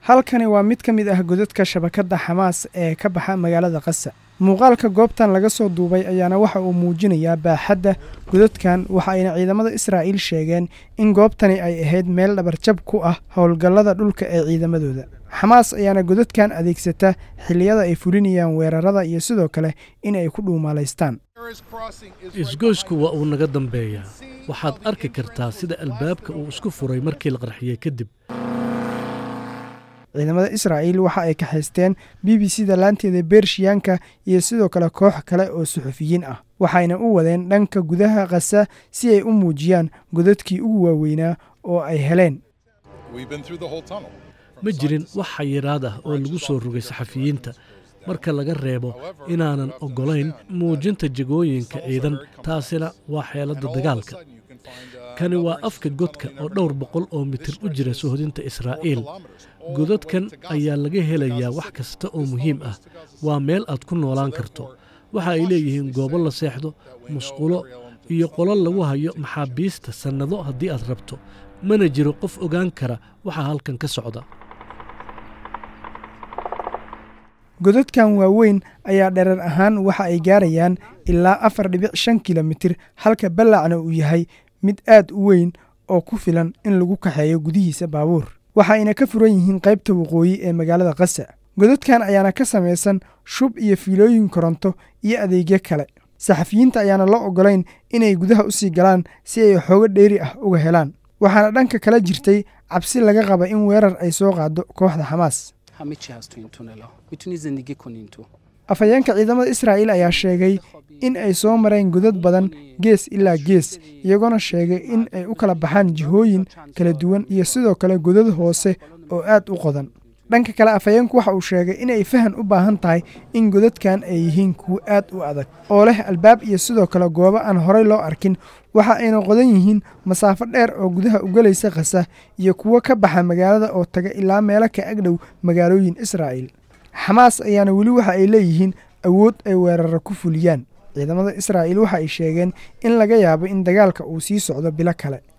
halkani waa mid ka mid ah godadka shabakadda xamaas ee ka baxa magaalada qasa muuqaalka goobtan laga soo duubay ayaana waxa uu muujinayaa baaxadda godadkan waxa ayna ciidamada israa'iil sheegeen in goobtani ay ahayd meel dhabarjab ku ah howlgallada dhulka ee ciidamadooda xamaas ayaana godadkan adeegsata xilliyada ay fulinayaan weerarada iyo sidoo kale in ay ku dhuumaalaystaan isgoysku waa uu naga dambeeyaa waxaad arki kartaa sida albaabka uu isku furay markii la qarxiyey kadib ciidamada israa'iil waxa ay kaxaysteen b b c da laanteeda beershiyaanka iyo sidoo kale koox kale oo suxufiyiin ah waxayna u wadeen dhanka gudaha khasa si ay u muujiyaan godadkii ugu waaweynaa oo ay heleen ma jirin wax xayiraad ah oo lagu soo rogay saxafiyiinta marka laga reebo inaanan oggolayn muujinta jagooyinka ciidan taasina waa xeeladda dagaalka uh, kani waa afka godka oo dhowr boqol oo mitir u jira suhudinta israa'iil godadkan ayaa laga helayaa wax kasta oo muhiim ah waa meel aad ku noolaan karto waxa ay leeyihiin goobo la seexdo musqulo iyo qolo lagu hayo maxaabiista sannado haddii aad rabto mana jiro qof ogaan kara waxaa halkan ka socda godadkan waaweyn ayaa dherar ahaan waxa ay gaarayaan ilaa afar dhibic shan kilomitir halka ballaacna uu yahay mid aad u weyn oo ku filan in lagu kaxeeyo gudihiisa baabuur waxa ayna ka furan yihiin qaybta waqooyi ee magaalada kasa godadkan ayaana ka samaysan shub iyo fiilooyin koronto iyo adeegyo kale saxafiyiinta ayaana la ogolayn inay gudaha u sii galaan si ay xoogo dheeri ah uga helaan waxaana dhanka kala jirtay cabsi laga qaba in weerar ay soo qaado kooxda xamaas afhayeenka ciidamada israa'iil ayaa sheegay in ay soo mareen godad badan gees ilaa gees iyagoona sheegay in ay u kala baxaan jihooyin kala duwan iyo sidoo kale godad hoose oo aad u qodan dhanka kale afhayeenku waxa uu sheegay inay fahan u baahan tahay in godadkan ay yihiin kuwo aad u adag oo leh albaab iyo sidoo kale goobo aan horay loo arkin waxa ayna qodan yihiin masaafo dheer oo gudaha u gelaysa khasa iyo kuwo ka baxa magaalada oo taga ilaa meelo ka agdhow magaalooyin israa'iil xamaas ayaana weli waxa ay leeyihiin awood ay weeraro ku fuliyaan ciidamada israa'iil waxa ay sheegeen in laga yaabo in dagaalka uu sii socdo bilo kale